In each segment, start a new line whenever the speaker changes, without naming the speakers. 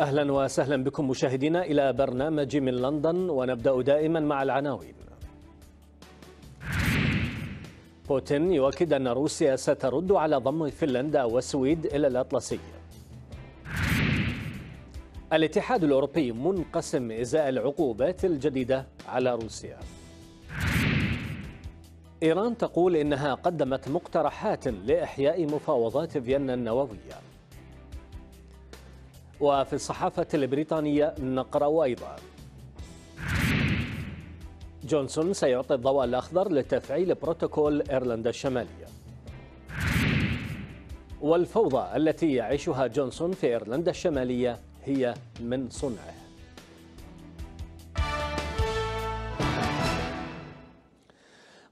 أهلا وسهلا بكم مشاهدينا إلى برنامج من لندن ونبدأ دائما مع العناوين بوتين يؤكد أن روسيا سترد على ضم فنلندا والسويد إلى الأطلسي الاتحاد الأوروبي منقسم إزاء العقوبات الجديدة على روسيا إيران تقول إنها قدمت مقترحات لإحياء مفاوضات فيينا النووية وفي الصحافة البريطانية نقرأ أيضا جونسون سيعطي الضوء الأخضر لتفعيل بروتوكول إيرلندا الشمالية والفوضى التي يعيشها جونسون في إيرلندا الشمالية هي من صنعه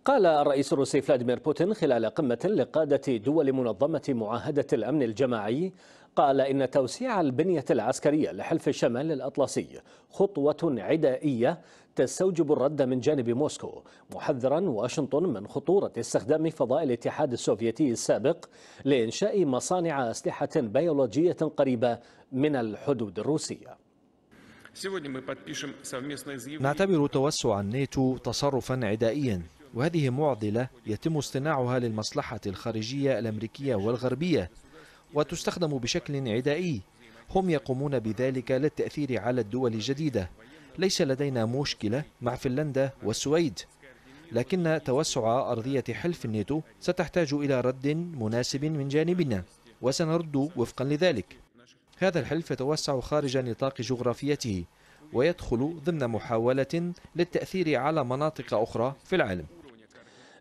قال الرئيس الروسي فلاديمير بوتين خلال قمة لقادة دول منظمة معاهدة الأمن الجماعي قال إن توسيع البنية العسكرية لحلف الشمال الأطلسي خطوة عدائية تستوجب الرد من جانب موسكو محذرا واشنطن من خطورة استخدام فضاء الاتحاد السوفيتي السابق لإنشاء مصانع أسلحة بيولوجية قريبة من الحدود الروسية نعتبر توسع الناتو تصرفا عدائيا وهذه معضلة يتم اصطناعها للمصلحة الخارجية الأمريكية والغربية وتستخدم بشكل عدائي هم يقومون بذلك للتأثير على الدول الجديدة ليس لدينا مشكلة مع فنلندا والسويد لكن توسع أرضية حلف الناتو ستحتاج إلى رد مناسب من جانبنا وسنرد وفقا لذلك هذا الحلف يتوسع خارج نطاق جغرافيته ويدخل ضمن محاولة للتأثير على مناطق أخرى في العالم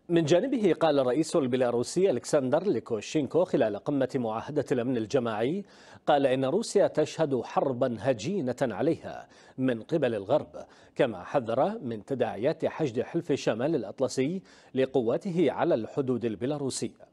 من جانبه قال الرئيس البيلاروسي ألكسندر ليكوشينكو خلال قمة معاهدة الأمن الجماعي قال إن روسيا تشهد حربا هجينة عليها من قبل الغرب كما حذر من تداعيات حشد حلف شمال الأطلسي لقواته على الحدود البيلاروسية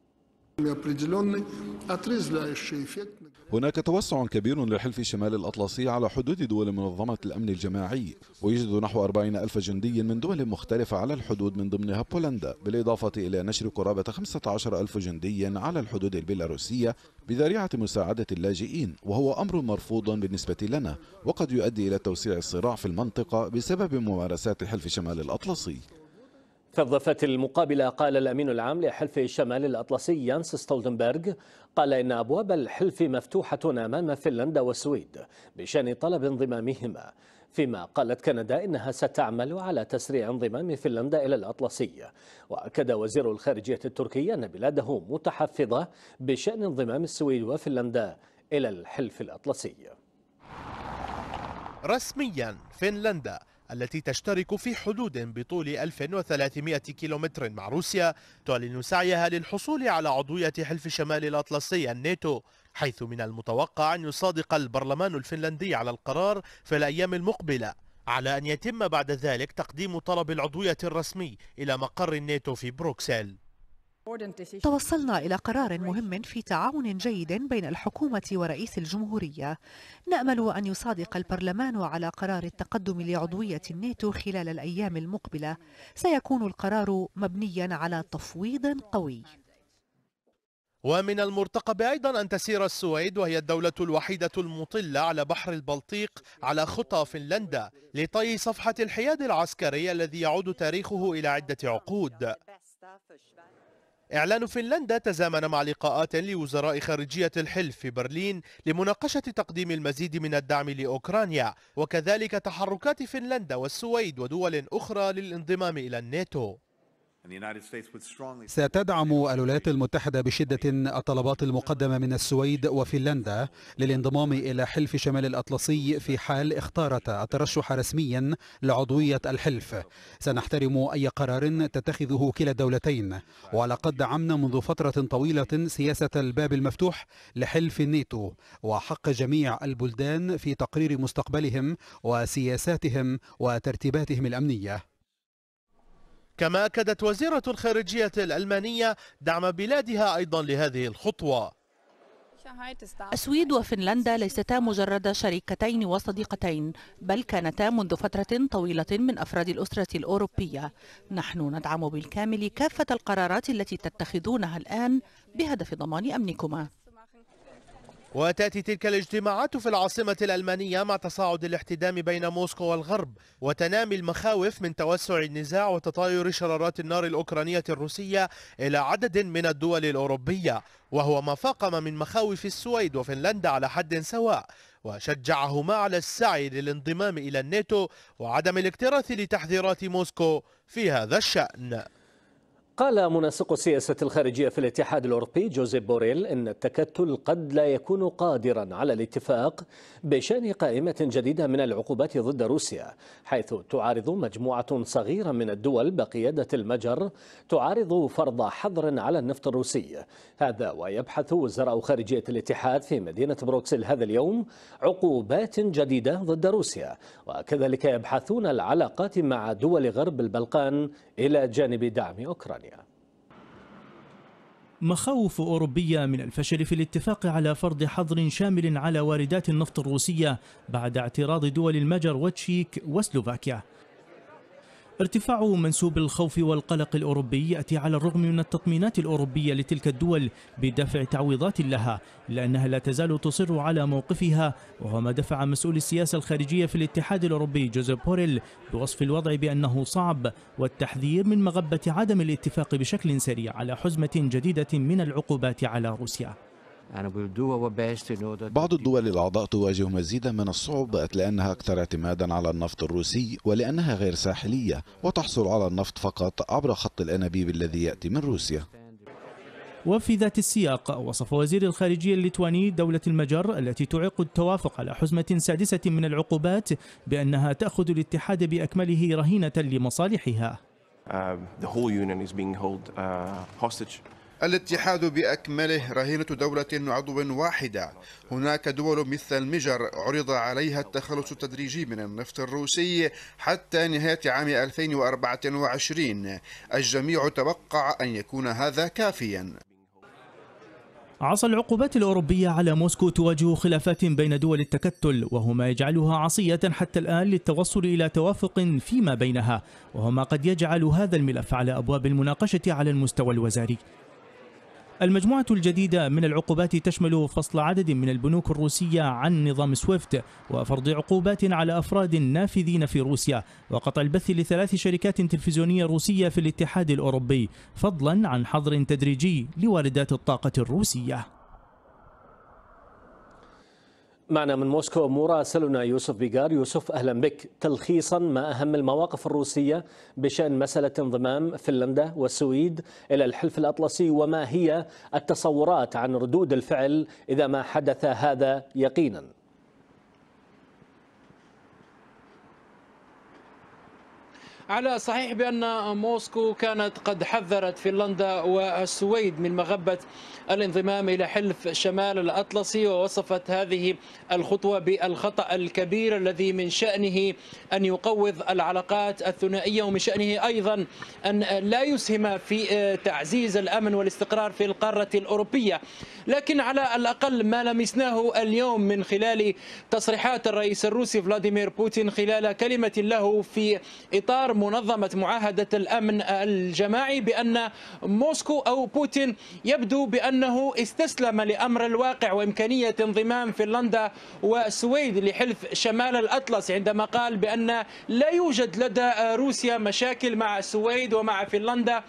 هناك توسع كبير لحلف شمال الأطلسي على حدود دول منظمة الأمن الجماعي ويوجد نحو 40 ألف جندي من دول مختلفة على الحدود من ضمنها بولندا بالإضافة إلى نشر قرابة 15 ألف جندي على الحدود البيلاروسية بذريعة مساعدة اللاجئين وهو أمر مرفوض بالنسبة لنا وقد يؤدي إلى توسيع الصراع في المنطقة بسبب ممارسات حلف شمال الأطلسي
في المقابلة قال الأمين العام لحلف الشمال الأطلسي يانس ستولتنبرغ قال إن أبواب الحلف مفتوحة أمام فنلندا والسويد بشأن طلب انضمامهما فيما قالت كندا إنها ستعمل على تسريع انضمام فنلندا إلى الأطلسي وأكد وزير الخارجية التركي أن بلاده متحفظة بشأن انضمام السويد وفنلندا إلى الحلف الأطلسي رسميا
فنلندا التي تشترك في حدود بطول 1300 كيلومتر مع روسيا تعلن سعيها للحصول على عضوية حلف شمال الأطلسي الناتو حيث من المتوقع أن يصادق البرلمان الفنلندي على القرار في الأيام المقبلة على أن يتم بعد ذلك تقديم طلب العضوية الرسمي إلى مقر الناتو في بروكسل
توصلنا إلى قرار مهم في تعاون جيد بين الحكومة ورئيس الجمهورية نأمل أن يصادق البرلمان على قرار التقدم لعضوية الناتو خلال الأيام المقبلة سيكون القرار مبنيا على تفويض قوي
ومن المرتقب أيضا أن تسير السويد وهي الدولة الوحيدة المطلة على بحر البلطيق على خطى فنلندا لطي صفحة الحياد العسكري الذي يعود تاريخه إلى عدة عقود إعلان فنلندا تزامن مع لقاءات لوزراء خارجية الحلف في برلين لمناقشة تقديم المزيد من الدعم لأوكرانيا وكذلك تحركات فنلندا والسويد ودول أخرى للانضمام إلى الناتو ستدعم الولايات المتحدة بشدة الطلبات المقدمة من السويد وفنلندا للانضمام إلى حلف شمال الأطلسي في حال اختارتا الترشح رسميا لعضوية الحلف سنحترم أي قرار تتخذه كلا الدولتين ولقد دعمنا منذ فترة طويلة سياسة الباب المفتوح لحلف الناتو وحق جميع البلدان في تقرير مستقبلهم وسياساتهم وترتيباتهم الأمنية كما أكدت وزيرة الخارجية الألمانية دعم بلادها أيضا لهذه الخطوة
السويد وفنلندا ليستا مجرد شريكتين وصديقتين بل كانتا منذ فترة طويلة من أفراد الأسرة الأوروبية نحن ندعم بالكامل كافة القرارات التي تتخذونها الآن بهدف ضمان أمنكما
وتأتي تلك الاجتماعات في العاصمة الألمانية مع تصاعد الاحتدام بين موسكو والغرب وتنامي المخاوف من توسع النزاع وتطاير شرارات النار الأوكرانية الروسية إلى عدد من الدول الأوروبية وهو ما فاقم من مخاوف السويد وفنلندا على حد سواء وشجعهما على السعي للانضمام إلى الناتو وعدم الاكتراث لتحذيرات موسكو في هذا الشأن
قال منسق السياسة الخارجية في الاتحاد الأوروبي جوزيف بوريل إن التكتل قد لا يكون قادرا على الاتفاق بشأن قائمة جديدة من العقوبات ضد روسيا حيث تعارض مجموعة صغيرة من الدول بقيادة المجر تعارض فرض حظر على النفط الروسي هذا ويبحث وزراء خارجية الاتحاد في مدينة بروكسل هذا اليوم عقوبات جديدة ضد روسيا وكذلك يبحثون العلاقات مع دول غرب البلقان إلى جانب دعم أوكرانيا
مخاوف أوروبية من الفشل في الاتفاق على فرض حظر شامل على واردات النفط الروسية بعد اعتراض دول المجر وتشيك وسلوفاكيا ارتفاع منسوب الخوف والقلق الأوروبي يأتي على الرغم من التطمينات الأوروبية لتلك الدول بدفع تعويضات لها إلا أنها لا تزال تصر على موقفها وهو ما دفع مسؤول السياسة الخارجية في الاتحاد الأوروبي جوزيف بوريل بوصف الوضع بأنه صعب والتحذير من مغبة عدم الاتفاق بشكل سريع على حزمة جديدة من العقوبات على روسيا
بعض الدول الأعضاء تواجه مزيدا من الصعوبة لأنها أكثر اعتمادا على النفط الروسي ولأنها غير ساحلية وتحصل على النفط فقط عبر خط الأنابيب الذي يأتي من روسيا
وفي ذات السياق وصف وزير الخارجية الليتواني دولة المجر التي تعيق التوافق على حزمة سادسة من العقوبات بأنها تأخذ الاتحاد بأكمله رهينة لمصالحها
uh, uh,
الاتحاد بأكمله رهينة دولة عضو واحدة هناك دول مثل المجر عرض عليها التخلص التدريجي من النفط الروسي حتى نهاية عام 2024 الجميع توقع أن يكون هذا كافيا
عصى العقوبات الأوروبية على موسكو تواجه خلافات بين دول التكتل وهما يجعلها عصية حتى الآن للتوصل إلى توافق فيما بينها وهما قد يجعل هذا الملف على أبواب المناقشة على المستوى الوزاري المجموعة الجديدة من العقوبات تشمل فصل عدد من البنوك الروسية عن نظام سويفت وفرض عقوبات على أفراد نافذين في روسيا وقطع البث لثلاث شركات تلفزيونية روسية في الاتحاد الأوروبي فضلا عن حظر تدريجي لواردات الطاقة الروسية
معنا من موسكو مراسلنا يوسف بيغار يوسف أهلا بك تلخيصا ما أهم المواقف الروسية بشأن مسألة انضمام فنلندا والسويد إلى الحلف الأطلسي وما هي التصورات عن ردود الفعل إذا ما حدث هذا يقينا
على صحيح بأن موسكو كانت قد حذرت فنلندا والسويد من مغبة الانضمام إلى حلف شمال الأطلسي ووصفت هذه الخطوة بالخطأ الكبير الذي من شأنه أن يقوض العلاقات الثنائية ومن شأنه أيضا أن لا يسهم في تعزيز الأمن والاستقرار في القارة الأوروبية لكن على الأقل ما لمسناه اليوم من خلال تصريحات الرئيس الروسي فلاديمير بوتين خلال كلمة له في إطار منظمة معاهدة الأمن الجماعي بأن موسكو أو بوتين يبدو بأنه استسلم لأمر الواقع وإمكانية انضمام فنلندا والسويد لحلف شمال الأطلس عندما قال بأن لا يوجد لدى روسيا مشاكل مع السويد ومع فنلندا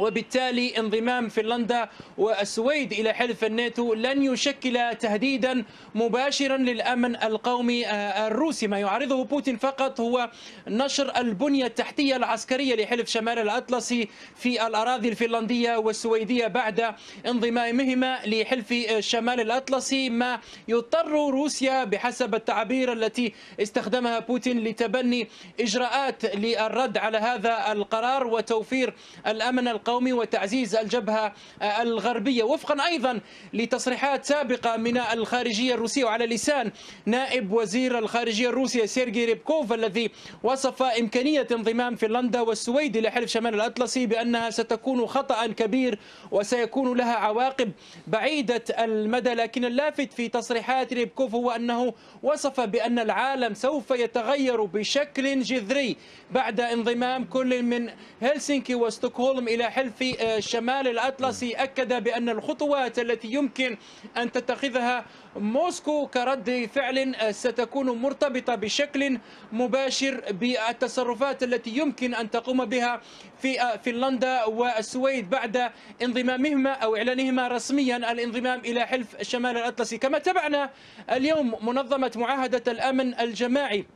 وبالتالي انضمام فنلندا والسويد إلى حلف الناتو لن يشكل تهديدا مباشرا للأمن القومي آه، الروسي ما يعرضه بوتين فقط هو نشر البنية التحتية العسكرية لحلف شمال الأطلسي في الأراضي الفنلندية والسويدية بعد انضمامهما لحلف آه، شمال الأطلسي ما يضطر روسيا بحسب التعابير التي استخدمها بوتين لتبني إجراءات للرد على هذا القرار وتوفير الأمن القومي القومي وتعزيز الجبهة آه، الغربية وفقا أيضا لتصريحات سابقة من الخارجية الروسية وعلى لسان نائب وزير الخارجية الروسية سيرجي ريبكوف الذي وصف إمكانية انضمام فنلندا والسويد لحلف شمال الأطلسي بأنها ستكون خطأ كبير وسيكون لها عواقب بعيدة المدى لكن اللافت في تصريحات ريبكوف هو أنه وصف بأن العالم سوف يتغير بشكل جذري بعد انضمام كل من هلسنكي وستوكهولم إلى حلف الشمال آه، الأطلسي أكد بأن الخطوات التي يمكن أن تتخذها موسكو كرد فعل آه، ستكون مرتبطة بشكل مباشر بالتصرفات التي يمكن أن تقوم بها في آه، فنلندا والسويد بعد انضمامهما أو إعلانهما رسميا الانضمام إلى حلف الشمال الأطلسي كما تبعنا اليوم منظمة معاهدة الأمن الجماعي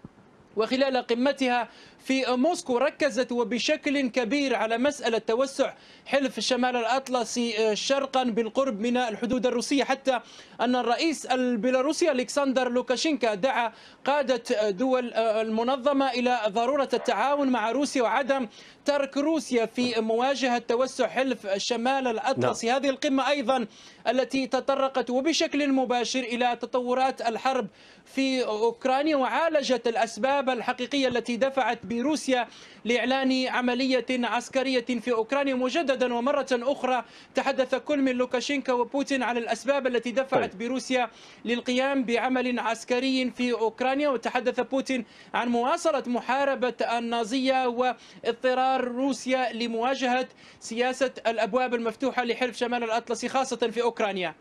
وخلال قمتها في موسكو ركزت وبشكل كبير على مسألة توسع حلف الشمال الأطلسي آه، شرقا بالقرب من الحدود الروسية حتى أن الرئيس البيلاروسي ألكسندر لوكاشينكا دعا قادة دول آه، المنظمة إلى ضرورة التعاون مع روسيا وعدم ترك روسيا في مواجهة توسع حلف الشمال الأطلسي نعم. هذه القمة أيضا التي تطرقت وبشكل مباشر إلى تطورات الحرب في أوكرانيا وعالجت الأسباب الإرهاب الحقيقية التي دفعت بروسيا لإعلان عملية عسكرية في أوكرانيا مجددا ومرة أخرى تحدث كل من لوكاشينكا وبوتين على الأسباب التي دفعت طيب. بروسيا للقيام بعمل عسكري في أوكرانيا وتحدث بوتين عن مواصلة محاربة النازية واضطرار روسيا لمواجهة سياسة الأبواب المفتوحة لحلف شمال الأطلسي خاصة في أوكرانيا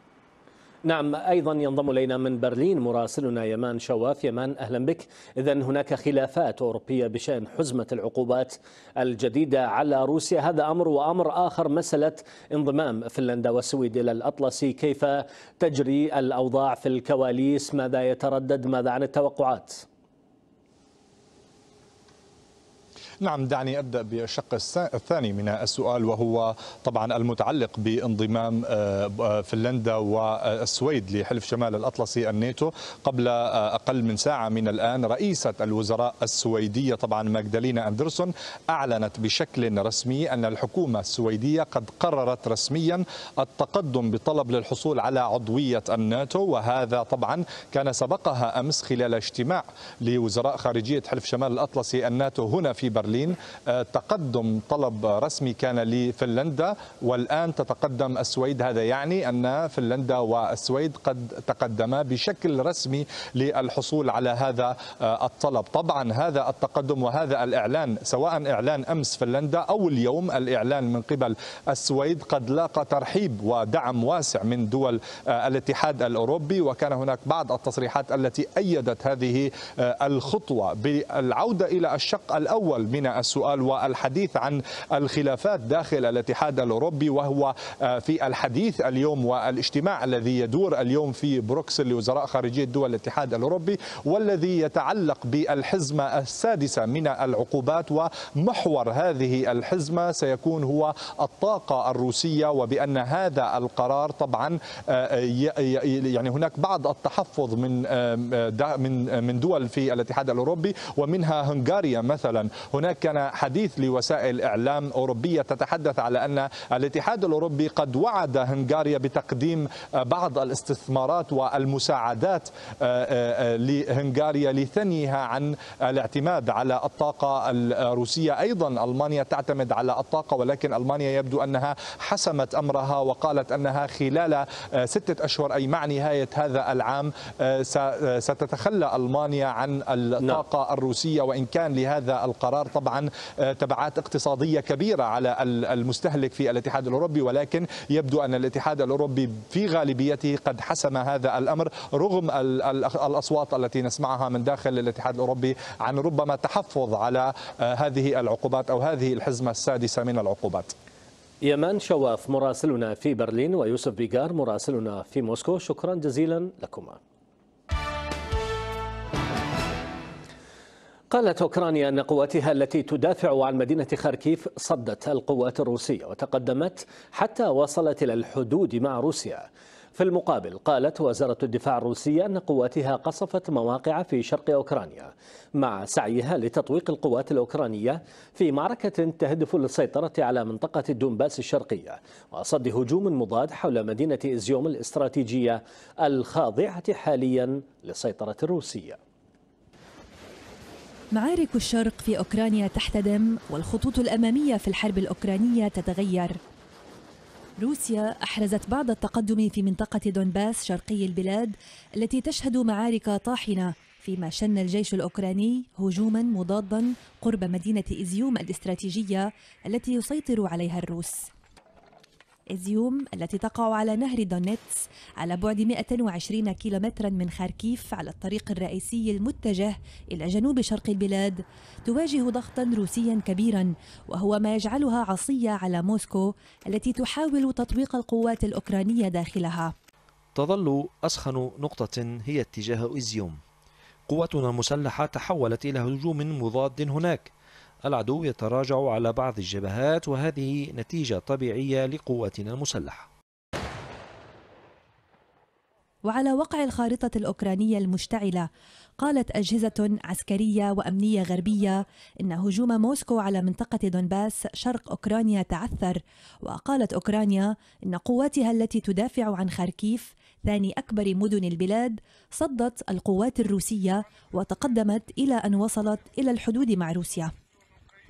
نعم أيضا ينضم إلينا من برلين مراسلنا يمان شواف يمان أهلا بك إذا هناك خلافات أوروبية بشأن حزمة العقوبات الجديدة على روسيا هذا أمر وأمر آخر مسألة انضمام فنلندا والسويد إلى الأطلسي كيف تجري الأوضاع في الكواليس ماذا يتردد ماذا عن التوقعات؟
نعم دعني أبدأ بالشق الثاني من السؤال وهو طبعا المتعلق بانضمام آه، آه، فنلندا والسويد لحلف شمال الأطلسي الناتو قبل آه، أقل من ساعة من الآن رئيسة الوزراء السويدية طبعا ماجدالينا أندرسون أعلنت بشكل رسمي أن الحكومة السويدية قد قررت رسميا التقدم بطلب للحصول على عضوية الناتو وهذا طبعا كان سبقها أمس خلال اجتماع لوزراء خارجية حلف شمال الأطلسي الناتو هنا في برلين برلين آه، تقدم طلب رسمي كان لفنلندا والآن تتقدم السويد هذا يعني أن فنلندا والسويد قد تقدما بشكل رسمي للحصول على هذا آه، الطلب طبعا هذا التقدم وهذا الإعلان سواء إعلان أمس فنلندا أو اليوم الإعلان من قبل السويد قد لاقى ترحيب ودعم واسع من دول آه، الاتحاد الأوروبي وكان هناك بعض التصريحات التي أيدت هذه الخطوة بالعودة إلى الشق الأول من السؤال والحديث عن الخلافات داخل الاتحاد الأوروبي وهو آه، في الحديث اليوم والاجتماع الذي يدور اليوم في بروكسل لوزراء خارجية دول الاتحاد الأوروبي والذي يتعلق بالحزمة السادسة من العقوبات ومحور هذه الحزمة سيكون هو الطاقة الروسية وبأن هذا القرار طبعا آه، يعني هناك بعض التحفظ من من آه، من دول في الاتحاد الأوروبي ومنها هنغاريا مثلا هناك هناك كان حديث لوسائل إعلام أوروبية تتحدث على أن الاتحاد الأوروبي قد وعد هنغاريا بتقديم بعض الاستثمارات والمساعدات آه، آه، آه، لهنغاريا لثنيها عن الاعتماد على الطاقة الروسية أيضا ألمانيا تعتمد على الطاقة ولكن ألمانيا يبدو أنها حسمت أمرها وقالت أنها خلال ستة أشهر أي مع نهاية هذا العام ستتخلى ألمانيا عن نعم. الطاقة الروسية وإن كان لهذا القرار طبعا آه، تبعات اقتصادية كبيرة على المستهلك في الاتحاد الأوروبي ولكن يبدو أن الاتحاد الأوروبي في غالبيته قد حسم هذا الأمر رغم الأصوات التي نسمعها من داخل الاتحاد الأوروبي عن ربما تحفظ على آه، هذه العقوبات أو هذه الحزمة السادسة من العقوبات
يمان شواف مراسلنا في برلين ويوسف بيغار مراسلنا في موسكو شكرا جزيلا لكما قالت أوكرانيا أن قواتها التي تدافع عن مدينة خاركيف صدت القوات الروسية وتقدمت حتى وصلت إلى الحدود مع روسيا في المقابل قالت وزارة الدفاع الروسية أن قواتها قصفت مواقع في شرق أوكرانيا مع سعيها لتطويق القوات الأوكرانية في معركة تهدف للسيطرة على منطقة الدومباس الشرقية وصد هجوم مضاد حول مدينة إزيوم الاستراتيجية الخاضعة حاليا للسيطرة الروسية
معارك الشرق في أوكرانيا تحتدم والخطوط الأمامية في الحرب الأوكرانية تتغير روسيا أحرزت بعض التقدم في منطقة دونباس شرقي البلاد التي تشهد معارك طاحنة فيما شن الجيش الأوكراني هجوما مضادا قرب مدينة إزيوم الاستراتيجية التي يسيطر عليها الروس إزيوم التي تقع على نهر دونيتس على بعد 120 كيلومترا من خاركيف على الطريق الرئيسي المتجه إلى جنوب شرق البلاد تواجه ضغطا روسيا كبيرا وهو ما يجعلها عصية على موسكو التي تحاول تطويق القوات الأوكرانية داخلها
تظل أسخن نقطة هي اتجاه إزيوم قواتنا المسلحة تحولت إلى هجوم مضاد هناك العدو يتراجع على بعض الجبهات وهذه نتيجة طبيعية لقواتنا المسلحة
وعلى وقع الخارطة الأوكرانية المشتعلة قالت أجهزة عسكرية وأمنية غربية إن هجوم موسكو على منطقة دونباس شرق أوكرانيا تعثر وقالت أوكرانيا إن قواتها التي تدافع عن خاركيف ثاني أكبر مدن البلاد صدت القوات الروسية وتقدمت إلى أن وصلت إلى الحدود مع روسيا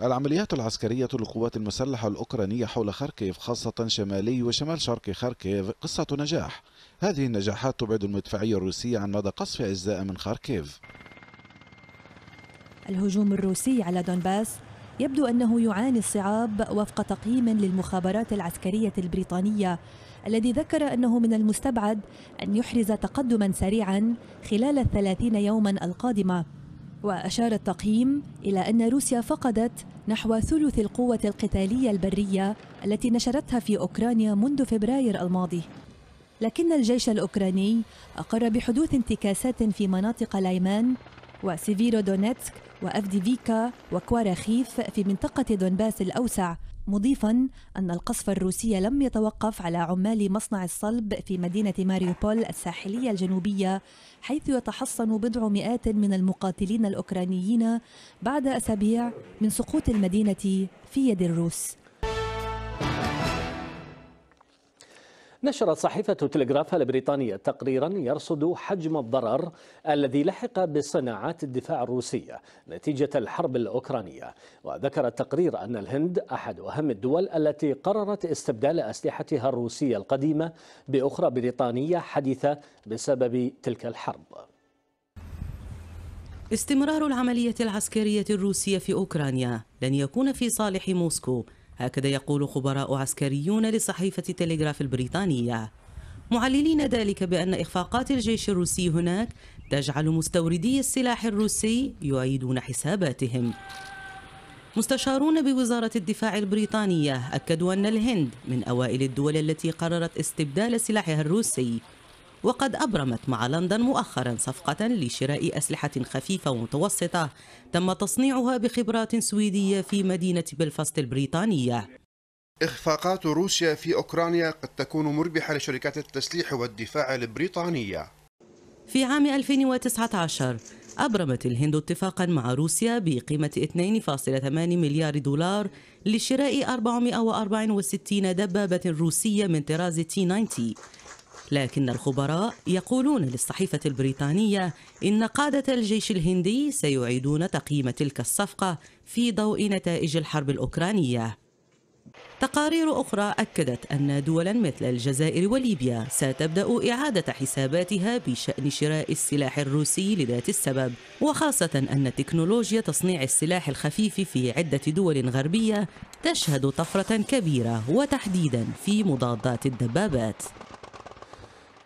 العمليات العسكرية للقوات المسلحة الأوكرانية حول خاركيف خاصة شمالي وشمال شرق خاركيف قصة نجاح هذه النجاحات تبعد المدفعية الروسية عن مدى قصف أجزاء من خاركيف
الهجوم الروسي على دونباس يبدو أنه يعاني الصعاب وفق تقييم للمخابرات العسكرية البريطانية الذي ذكر أنه من المستبعد أن يحرز تقدما سريعا خلال الثلاثين يوما القادمة وأشار التقييم إلى أن روسيا فقدت نحو ثلث القوة القتالية البرية التي نشرتها في أوكرانيا منذ فبراير الماضي لكن الجيش الأوكراني أقر بحدوث انتكاسات في مناطق لايمان وسيفيرو دونيتسك وأفديفيكا وكواراخيف في منطقة دونباس الأوسع مضيفا أن القصف الروسي لم يتوقف على عمال مصنع الصلب في مدينة ماريوبول الساحلية الجنوبية حيث يتحصن بضع مئات من المقاتلين الأوكرانيين بعد أسابيع من سقوط المدينة في يد الروس
نشرت صحيفة تلغراف البريطانية تقريرا يرصد حجم الضرر الذي لحق بصناعات الدفاع الروسية نتيجة الحرب الأوكرانية وذكر التقرير أن الهند أحد أهم الدول التي قررت استبدال أسلحتها الروسية القديمة بأخرى بريطانية حديثة بسبب تلك الحرب
استمرار العملية العسكرية الروسية في أوكرانيا لن يكون في صالح موسكو هكذا يقول خبراء عسكريون لصحيفة تليغراف البريطانية معللين ذلك بأن إخفاقات الجيش الروسي هناك تجعل مستوردي السلاح الروسي يعيدون حساباتهم مستشارون بوزارة الدفاع البريطانية أكدوا أن الهند من أوائل الدول التي قررت استبدال سلاحها الروسي وقد أبرمت مع لندن مؤخرا صفقة لشراء أسلحة خفيفة ومتوسطة تم تصنيعها بخبرات سويدية في مدينة بلفاست البريطانية
إخفاقات روسيا في أوكرانيا قد تكون مربحة لشركات التسليح والدفاع البريطانية
في عام 2019 أبرمت الهند اتفاقا مع روسيا بقيمة 2.8 مليار دولار لشراء 464 دبابة روسية من طراز تي 90 لكن الخبراء يقولون للصحيفة البريطانية إن قادة الجيش الهندي سيعيدون تقييم تلك الصفقة في ضوء نتائج الحرب الأوكرانية تقارير أخرى أكدت أن دولا مثل الجزائر وليبيا ستبدأ إعادة حساباتها بشأن شراء السلاح الروسي لذات السبب وخاصة أن تكنولوجيا تصنيع السلاح الخفيف في عدة دول غربية تشهد طفرة كبيرة وتحديدا في مضادات الدبابات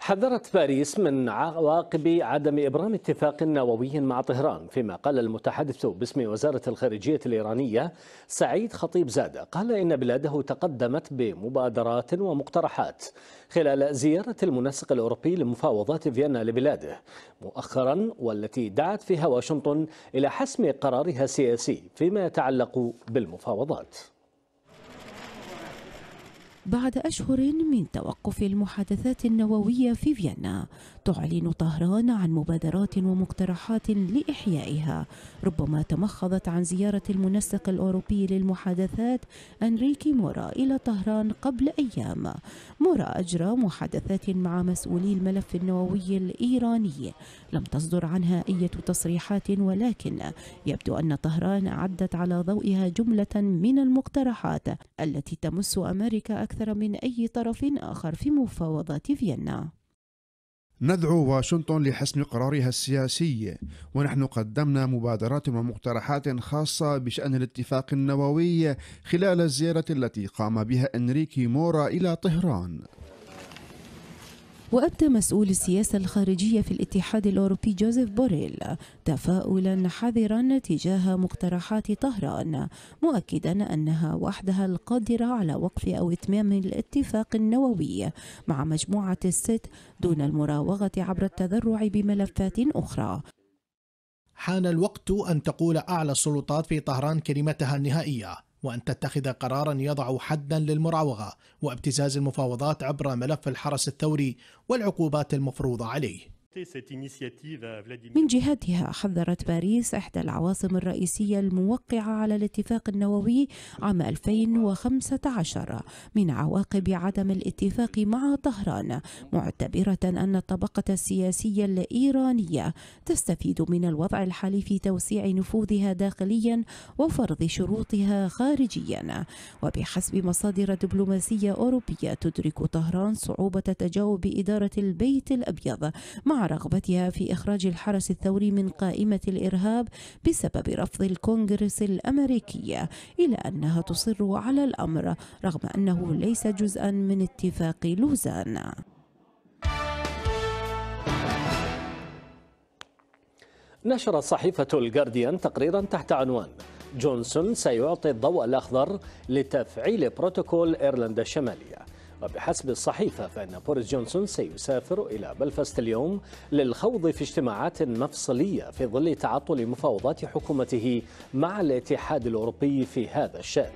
حذرت باريس من عواقب عدم ابرام اتفاق نووي مع طهران فيما قال المتحدث باسم وزاره الخارجيه الايرانيه سعيد خطيب زاده قال ان بلاده تقدمت بمبادرات ومقترحات خلال زياره المنسق الاوروبي لمفاوضات فيينا لبلاده مؤخرا والتي دعت فيها واشنطن الى حسم قرارها السياسي فيما يتعلق بالمفاوضات
بعد أشهر من توقف المحادثات النووية في فيينا تعلن طهران عن مبادرات ومقترحات لإحيائها ربما تمخضت عن زيارة المنسق الأوروبي للمحادثات أنريكي مورا إلى طهران قبل أيام مورا أجرى محادثات مع مسؤولي الملف النووي الإيراني لم تصدر عنها أي تصريحات ولكن يبدو أن طهران عدت على ضوئها جملة من المقترحات التي تمس أمريكا أكثر من أي طرف آخر في مفاوضات فيينا
ندعو واشنطن لحسم قرارها السياسي ونحن قدمنا مبادرات ومقترحات خاصة بشأن الاتفاق النووي خلال الزيارة التي قام بها إنريكي مورا إلى طهران
وأبدى مسؤول السياسة الخارجية في الاتحاد الأوروبي جوزيف بوريل تفاؤلا حذرا تجاه مقترحات طهران مؤكدا أنها وحدها القادرة على وقف أو إتمام الاتفاق النووي مع مجموعة الست دون المراوغة عبر
التذرع بملفات أخرى حان الوقت أن تقول أعلى السلطات في طهران كلمتها النهائية وأن تتخذ قرارا يضع حدا للمراوغة وابتزاز المفاوضات عبر ملف الحرس الثوري والعقوبات المفروضة عليه من
جهتها حذرت باريس إحدى العواصم الرئيسية الموقعة على الاتفاق النووي عام 2015 من عواقب عدم الاتفاق مع طهران معتبرة أن الطبقة السياسية الإيرانية تستفيد من الوضع الحالي في توسيع نفوذها داخليا وفرض شروطها خارجيا وبحسب مصادر دبلوماسية أوروبية تدرك طهران صعوبة تجاوب إدارة البيت الأبيض مع رغبتها في إخراج الحرس الثوري من قائمة الإرهاب بسبب رفض الكونغرس الأمريكي إلى أنها تصر على الأمر رغم أنه ليس جزءا من اتفاق لوزان
نشرت صحيفة الجارديان تقريرا تحت عنوان جونسون سيعطي الضوء الأخضر لتفعيل بروتوكول إيرلندا الشمالية وبحسب الصحيفة فإن بوريس جونسون سيسافر إلى بلفاست اليوم للخوض في اجتماعات مفصلية في ظل تعطل مفاوضات حكومته مع الاتحاد الأوروبي في هذا الشأن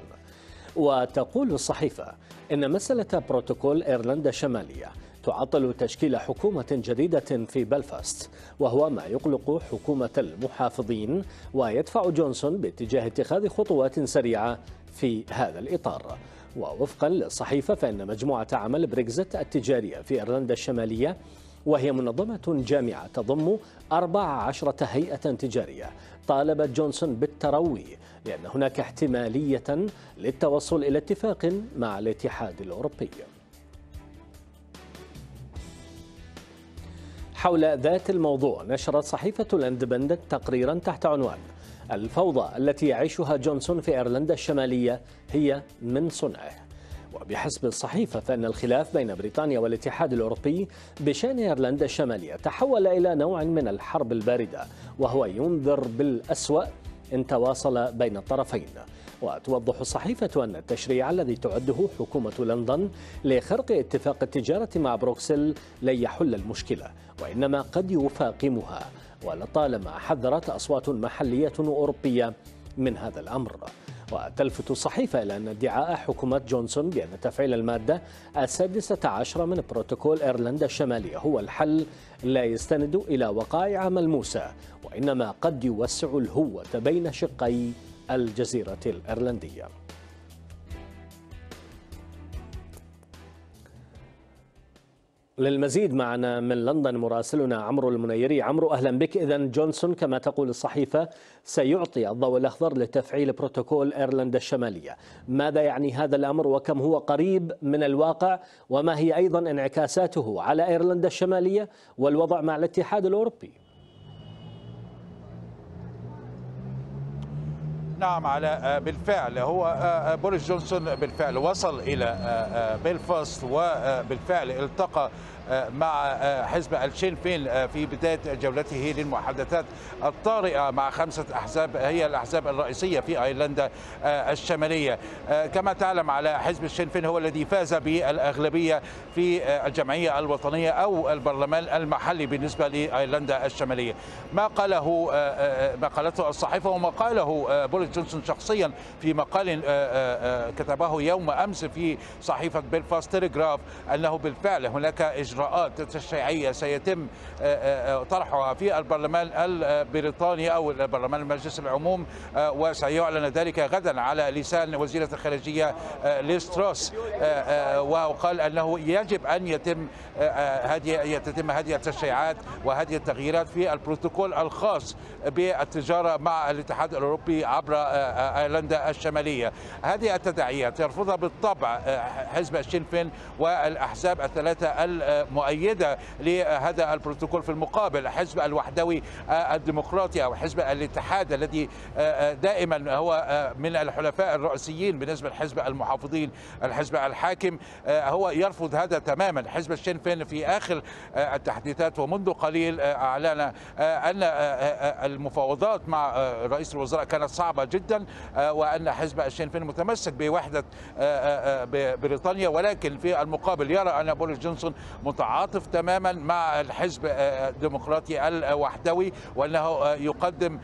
وتقول الصحيفة إن مسألة بروتوكول إيرلندا الشمالية تعطل تشكيل حكومة جديدة في بلفاست وهو ما يقلق حكومة المحافظين ويدفع جونسون باتجاه اتخاذ خطوات سريعة في هذا الإطار ووفقا للصحيفة فإن مجموعة عمل بريكزت التجارية في إيرلندا الشمالية وهي منظمة جامعة تضم 14 هيئة تجارية طالبت جونسون بالتروي لأن هناك احتمالية للتوصل إلى اتفاق مع الاتحاد الأوروبي حول ذات الموضوع نشرت صحيفة الاندبندنت تقريرا تحت عنوان الفوضى التي يعيشها جونسون في ايرلندا الشماليه هي من صنعه. وبحسب الصحيفه فان الخلاف بين بريطانيا والاتحاد الاوروبي بشان ايرلندا الشماليه تحول الى نوع من الحرب البارده وهو ينذر بالاسوأ ان تواصل بين الطرفين. وتوضح الصحيفة أن التشريع الذي تعده حكومة لندن لخرق اتفاق التجارة مع بروكسل لن يحل المشكلة وإنما قد يفاقمها ولطالما حذرت أصوات محلية وأوروبية من هذا الأمر وتلفت الصحيفة إلى أن ادعاء حكومة جونسون بأن تفعيل المادة السادسة عشر من بروتوكول إيرلندا الشمالية هو الحل لا يستند إلى وقائع ملموسة وإنما قد يوسع الهوة بين شقي الجزيرة الإيرلندية للمزيد معنا من لندن مراسلنا عمرو المنيري عمرو أهلا بك إذا جونسون كما تقول الصحيفة سيعطي الضوء الأخضر لتفعيل بروتوكول إيرلندا الشمالية ماذا يعني هذا الأمر وكم هو قريب من الواقع وما هي أيضا انعكاساته على إيرلندا الشمالية والوضع مع الاتحاد الأوروبي
نعم على آه، بالفعل هو آه، آه، بوريس جونسون بالفعل وصل الى بلفاست وبالفعل التقى آه، مع آه، حزب الشين فين آه، في بداية جولته للمحادثات الطارئة مع خمسة أحزاب هي الأحزاب الرئيسية في أيرلندا الشمالية كما تعلم على حزب الشين فين هو الذي فاز بالأغلبية في الجمعية الوطنية أو البرلمان المحلي بالنسبة لأيرلندا الشمالية ما قاله ما قالته الصحيفة وما قاله بوليس جونسون شخصيا في مقال كتبه يوم أمس في صحيفة بيلفاست تيليغراف أنه بالفعل هناك إجراء الاجراءات التشريعيه سيتم آه، آه، آه، طرحها في البرلمان البريطاني او البرلمان المجلس العموم وسيعلن ذلك غدا على لسان وزيره الخارجيه ليستروس وقال انه يجب ان يتم هذه تتم هذه التشريعات وهذه التغييرات في البروتوكول الخاص بالتجاره مع الاتحاد الاوروبي عبر ايرلندا الشماليه هذه التداعيات يرفضها بالطبع حزب الشنفن والاحزاب الثلاثه مؤيده لهذا البروتوكول في المقابل حزب الوحدوي آه، الديمقراطي او حزب الاتحاد الذي آه، آه، دائما هو من الحلفاء الرئيسيين بالنسبه لحزب المحافظين الحزب الحاكم هو يرفض هذا تماما حزب الشنفين في اخر التحديثات ومنذ قليل اعلن ان المفاوضات مع رئيس الوزراء كانت صعبه جدا وان حزب الشنفين متمسك بوحده بريطانيا ولكن في المقابل يرى ان بوريس جونسون متعاطف تماما مع الحزب آه، آه، الديمقراطي الوحدوي وانه آه، يقدم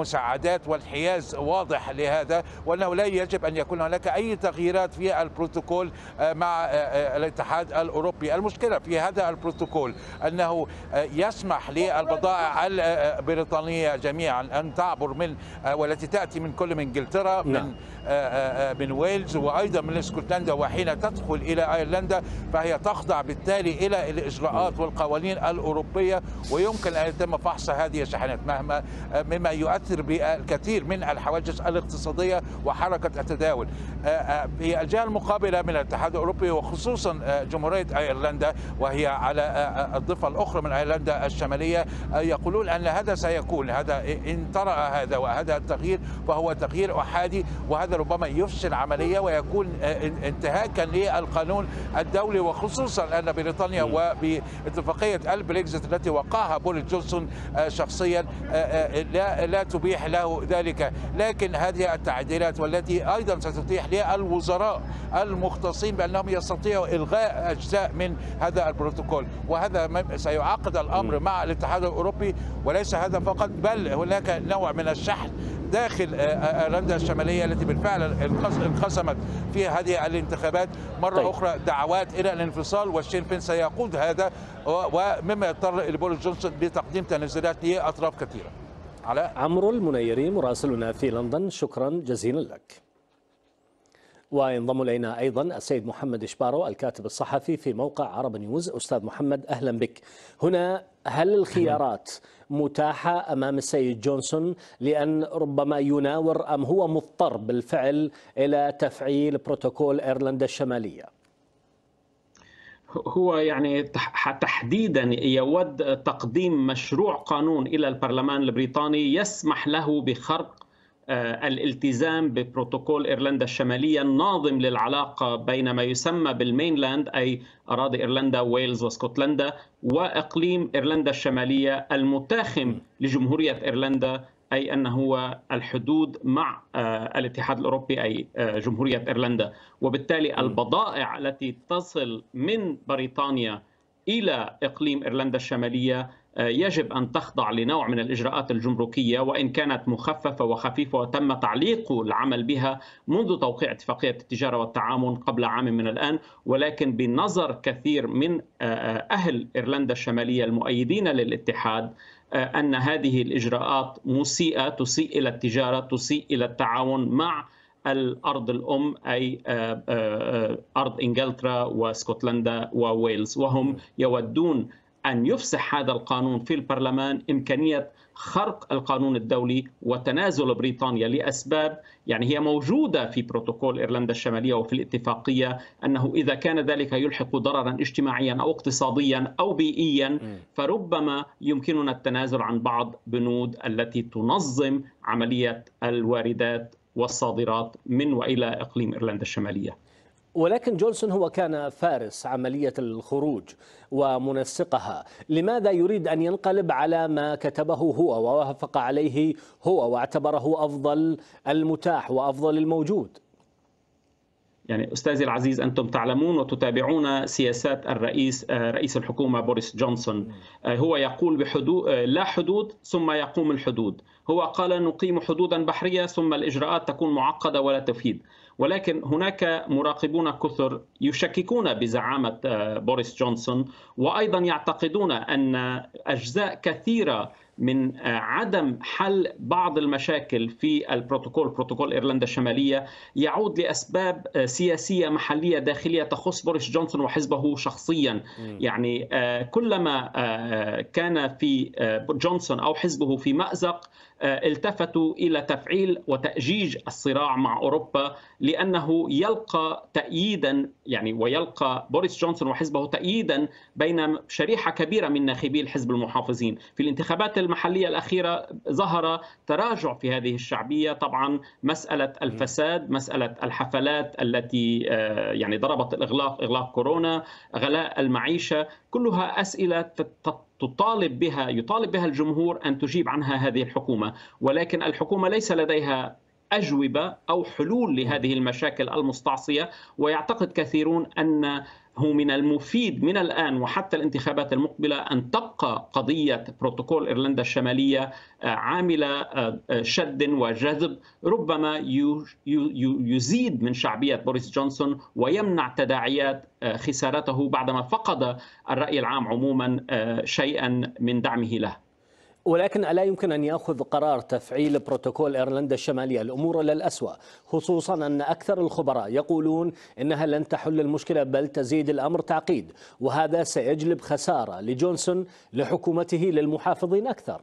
مساعدات والحياز واضح لهذا وانه لا يجب ان يكون هناك اي تغييرات في البروتوكول مع الاتحاد الاوروبي، المشكله في هذا البروتوكول انه يسمح للبضائع البريطانيه جميعا ان تعبر من والتي تاتي من كل من انجلترا من نعم. من ويلز وايضا من اسكتلندا وحين تدخل الى ايرلندا فهي تخضع بالتالي بالتالي إلى الإجراءات والقوانين الأوروبية ويمكن أن يتم فحص هذه الشاحنات مهما مما يؤثر بالكثير من الحواجز الاقتصادية وحركة التداول آه، آه، في الجهة المقابلة من الاتحاد الأوروبي وخصوصا آه، جمهورية أيرلندا وهي على الضفة الأخرى من أيرلندا الشمالية يقولون أن هذا سيكون هذا إن طرأ هذا وهذا التغيير فهو تغيير أحادي وهذا ربما يفشل العملية ويكون انتهاكا للقانون الدولي وخصوصا أن بريطانيا وباتفاقية البريكزت التي وقعها بوريس جونسون آه، شخصيا آه، آه، لا, لا تبيح له ذلك لكن هذه التعديلات والتي أيضا ستتيح للوزراء المختصين بأنهم يستطيعوا إلغاء أجزاء من هذا البروتوكول وهذا سيعقد الأمر مع الاتحاد الأوروبي وليس هذا فقط بل هناك نوع من الشحن داخل ايرلندا آه، آه، آه، الشماليه التي بالفعل انقسمت في هذه الانتخابات مره طيب. اخرى دعوات الى الانفصال والشين فين سيقود هذا ومما يضطر لبوريس جونسون لتقديم تنازلات لاطراف كثيره
على عمرو المنيري مراسلنا في لندن شكرا جزيلا لك وينضم الينا ايضا السيد محمد شبارو الكاتب الصحفي في موقع عرب نيوز استاذ محمد اهلا بك هنا هل الخيارات متاحة أمام السيد جونسون لأن ربما يناور أم هو مضطر بالفعل إلى تفعيل بروتوكول إيرلندا الشمالية
هو يعني تحديدا يود تقديم مشروع قانون إلى البرلمان البريطاني يسمح له بخرق آه، الالتزام ببروتوكول ايرلندا الشماليه الناظم للعلاقه بين ما يسمى بالمينلاند اي اراضي ايرلندا ويلز واسكتلندا واقليم ايرلندا الشماليه المتاخم لجمهوريه ايرلندا اي انه هو الحدود مع آه، الاتحاد الاوروبي اي آه، جمهوريه ايرلندا وبالتالي البضائع التي تصل من بريطانيا الى اقليم ايرلندا الشماليه آه، يجب ان تخضع لنوع من الاجراءات الجمركيه وان كانت مخففه وخفيفه وتم تعليق العمل بها منذ توقيع اتفاقيه التجاره والتعاون قبل عام من الان ولكن بنظر كثير من آه، آه، اهل ايرلندا الشماليه المؤيدين للاتحاد ان هذه الاجراءات مسيئه تسيء الى التجاره تسيء الى التعاون مع الارض الام اي ارض انجلترا واسكتلندا وويلز وهم يودون أن يفسح هذا القانون في البرلمان إمكانية خرق القانون الدولي وتنازل بريطانيا لأسباب يعني هي موجودة في بروتوكول إيرلندا الشمالية وفي الاتفاقية أنه إذا كان ذلك يلحق ضررا اجتماعيا أو اقتصاديا أو بيئيا فربما يمكننا التنازل عن بعض بنود التي تنظم عملية الواردات والصادرات من وإلى إقليم إيرلندا الشمالية
ولكن جونسون هو كان فارس عملية الخروج ومنسقها لماذا يريد أن ينقلب على ما كتبه هو ووافق عليه هو واعتبره أفضل المتاح وأفضل الموجود
يعني أستاذي العزيز أنتم تعلمون وتتابعون سياسات الرئيس آه، رئيس الحكومة بوريس جونسون آه، هو يقول بحدود آه، لا حدود ثم يقوم الحدود هو قال نقيم حدودا بحرية ثم الإجراءات تكون معقدة ولا تفيد ولكن هناك مراقبون كثر يشككون بزعامة آه، بوريس جونسون وأيضا يعتقدون أن أجزاء كثيرة من آه، عدم حل بعض المشاكل في البروتوكول بروتوكول ايرلندا الشماليه يعود لاسباب آه، سياسيه محليه داخليه تخص بوريس جونسون وحزبه شخصيا يعني كلما كان في جونسون او حزبه في مازق آه، التفتوا الى تفعيل وتاجيج الصراع مع اوروبا لانه يلقى تأييدا يعني ويلقى بوريس جونسون وحزبه تأييدا بين شريحه كبيره من ناخبي الحزب المحافظين، في الانتخابات المحليه الاخيره ظهر تراجع في هذه الشعبيه، طبعا مساله الفساد، مساله الحفلات التي آه، يعني ضربت الاغلاق اغلاق كورونا، غلاء المعيشه، كلها أسئلة تطالب بها يطالب بها الجمهور أن تجيب عنها هذه الحكومة ولكن الحكومة ليس لديها أجوبة أو حلول لهذه المشاكل المستعصية ويعتقد كثيرون أن هو من المفيد من الآن وحتى الانتخابات المقبلة أن تبقى قضية بروتوكول إيرلندا الشمالية آه، عاملة آه، آه، شد وجذب ربما يزيد من شعبية بوريس جونسون ويمنع تداعيات خسارته بعدما فقد الرأي العام عموما شيئا من دعمه له
ولكن ألا يمكن أن يأخذ قرار تفعيل بروتوكول إيرلندا الشمالية الأمور إلى الأسوأ خصوصا أن أكثر الخبراء يقولون أنها لن تحل المشكلة بل تزيد الأمر تعقيد وهذا سيجلب خسارة لجونسون لحكومته للمحافظين أكثر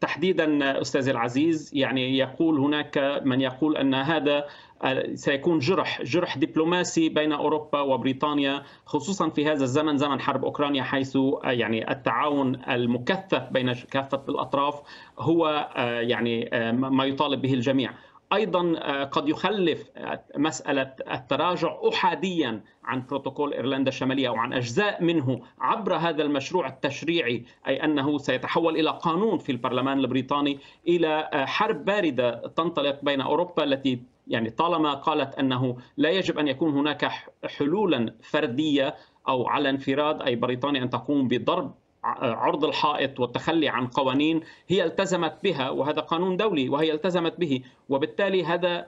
تحديدا استاذي العزيز يعني يقول هناك من يقول ان هذا آه، سيكون جرح جرح دبلوماسي بين اوروبا وبريطانيا خصوصا في هذا الزمن زمن حرب اوكرانيا حيث آه، يعني التعاون المكثف بين كافه الاطراف هو آه، يعني ما يطالب به الجميع ايضا آه، قد يخلف آه، مساله التراجع احاديا عن بروتوكول ايرلندا الشماليه او عن اجزاء منه عبر هذا المشروع التشريعي اي انه سيتحول الى قانون في البرلمان البريطاني الى آه، حرب بارده تنطلق بين اوروبا التي يعني طالما قالت انه لا يجب ان يكون هناك حلولا فرديه او على انفراد اي بريطانيا ان تقوم بضرب عرض الحائط والتخلي عن قوانين هي التزمت بها وهذا قانون دولي وهي التزمت به وبالتالي هذا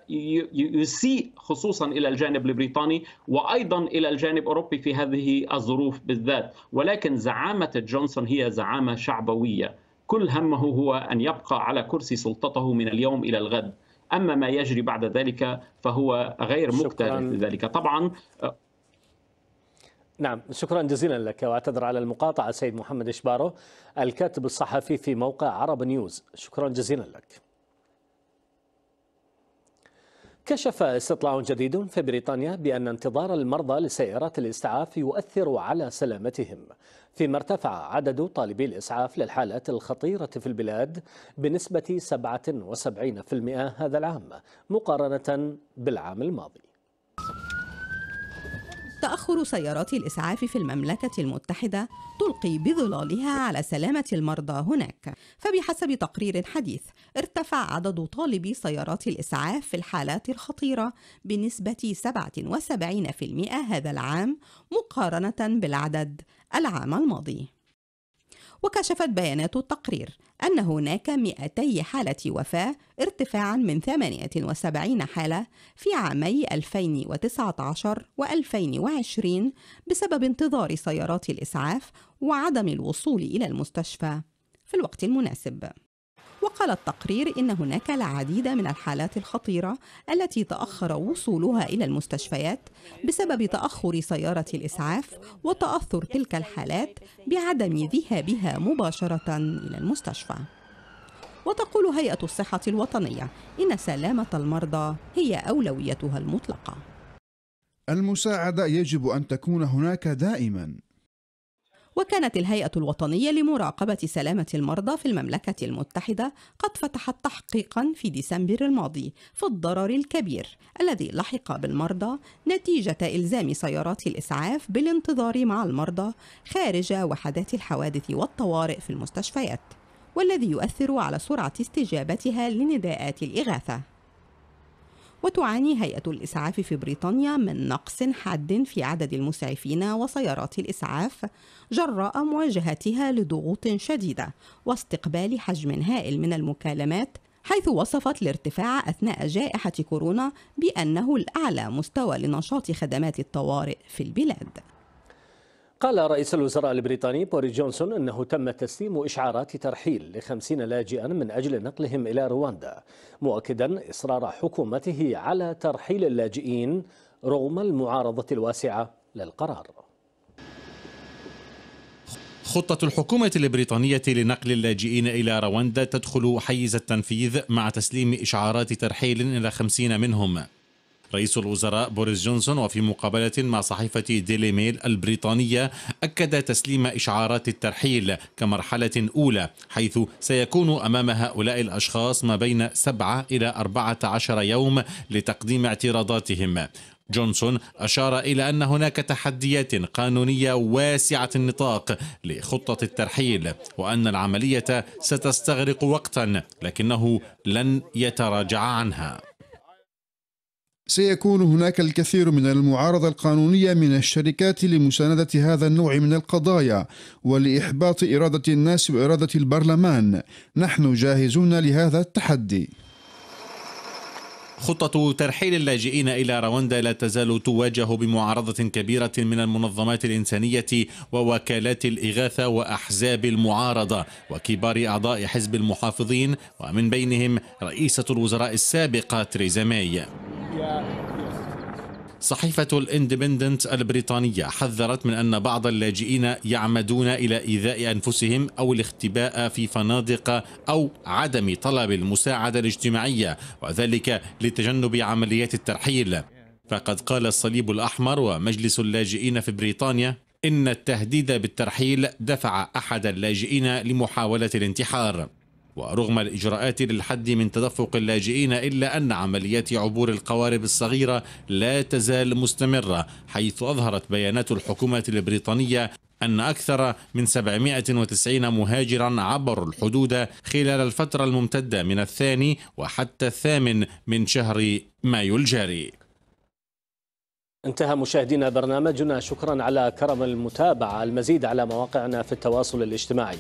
يسيء خصوصا الى الجانب البريطاني وايضا الى الجانب الاوروبي في هذه الظروف بالذات ولكن زعامه جونسون هي زعامه شعبويه كل همه هو ان يبقى على كرسي سلطته من اليوم الى الغد اما ما يجري بعد ذلك فهو غير مقتدر لذلك
طبعا نعم شكرا جزيلا لك واعتذر على المقاطعة سيد محمد إشبارو الكاتب الصحفي في موقع عرب نيوز شكرا جزيلا لك كشف استطلاع جديد في بريطانيا بأن انتظار المرضى لسيارات الإسعاف يؤثر على سلامتهم فيما ارتفع عدد طالبي الإسعاف للحالات الخطيرة في البلاد بنسبة 77% هذا العام مقارنة بالعام الماضي
تأخر سيارات الإسعاف في المملكة المتحدة تلقي بظلالها على سلامة المرضى هناك، فبحسب تقرير حديث ارتفع عدد طالبي سيارات الإسعاف في الحالات الخطيرة بنسبة 77% هذا العام مقارنة بالعدد العام الماضي. وكشفت بيانات التقرير أن هناك 200 حالة وفاة ارتفاعا من 78 حالة في عامي 2019 و2020 بسبب انتظار سيارات الإسعاف وعدم الوصول إلى المستشفى في الوقت المناسب وقال التقرير إن هناك العديد من الحالات الخطيرة التي تأخر وصولها إلى المستشفيات بسبب تأخر سيارة الإسعاف وتأثر تلك الحالات بعدم ذهابها مباشرة إلى المستشفى. وتقول هيئة الصحة الوطنية إن سلامة المرضى هي أولويتها المطلقة.
المساعدة يجب أن تكون هناك دائما
وكانت الهيئة الوطنية لمراقبة سلامة المرضى في المملكة المتحدة قد فتحت تحقيقا في ديسمبر الماضي في الضرر الكبير الذي لحق بالمرضى نتيجة إلزام سيارات الإسعاف بالانتظار مع المرضى خارج وحدات الحوادث والطوارئ في المستشفيات والذي يؤثر على سرعة استجابتها لنداءات الإغاثة وتعاني هيئة الإسعاف في بريطانيا من نقص حاد في عدد المسعفين وسيارات الإسعاف جراء مواجهتها لضغوط شديدة واستقبال حجم هائل من المكالمات حيث وصفت الارتفاع أثناء جائحة كورونا بأنه الأعلى مستوى لنشاط خدمات الطوارئ في البلاد
قال رئيس الوزراء البريطاني بوري جونسون أنه تم تسليم إشعارات ترحيل لخمسين لاجئا من أجل نقلهم إلى رواندا مؤكدا إصرار حكومته على ترحيل اللاجئين رغم المعارضة الواسعة للقرار
خطة الحكومة البريطانية لنقل اللاجئين إلى رواندا تدخل حيز التنفيذ مع تسليم إشعارات ترحيل إلى خمسين منهم رئيس الوزراء بوريس جونسون وفي مقابلة مع صحيفة ديلي ميل البريطانية أكد تسليم إشعارات الترحيل كمرحلة أولى حيث سيكون أمام هؤلاء الأشخاص ما بين 7 إلى 14 يوم لتقديم اعتراضاتهم جونسون أشار إلى أن هناك تحديات قانونية واسعة النطاق لخطة الترحيل وأن العملية ستستغرق وقتا لكنه لن يتراجع عنها
سيكون هناك الكثير من المعارضة القانونية من الشركات لمساندة هذا النوع من القضايا ولإحباط إرادة الناس وإرادة البرلمان. نحن جاهزون لهذا التحدي.
خطة ترحيل اللاجئين إلى رواندا لا تزال تواجه بمعارضة كبيرة من المنظمات الإنسانية ووكالات الإغاثة وأحزاب المعارضة وكبار أعضاء حزب المحافظين ومن بينهم رئيسة الوزراء السابقة تريزا ماي. صحيفة الاندبندنت البريطانية حذرت من أن بعض اللاجئين يعمدون إلى إيذاء أنفسهم أو الاختباء في فنادق أو عدم طلب المساعدة الاجتماعية وذلك لتجنب عمليات الترحيل فقد قال الصليب الأحمر ومجلس اللاجئين في بريطانيا إن التهديد بالترحيل دفع أحد اللاجئين لمحاولة الانتحار ورغم الإجراءات للحد من تدفق اللاجئين إلا أن عمليات عبور القوارب الصغيرة لا تزال مستمرة حيث أظهرت بيانات الحكومة البريطانية أن أكثر من 790 مهاجرا عبروا الحدود خلال الفترة الممتدة من الثاني وحتى الثامن من شهر مايو الجاري
انتهى مشاهدينا برنامجنا شكرا على كرم المتابعة المزيد على مواقعنا في التواصل الاجتماعي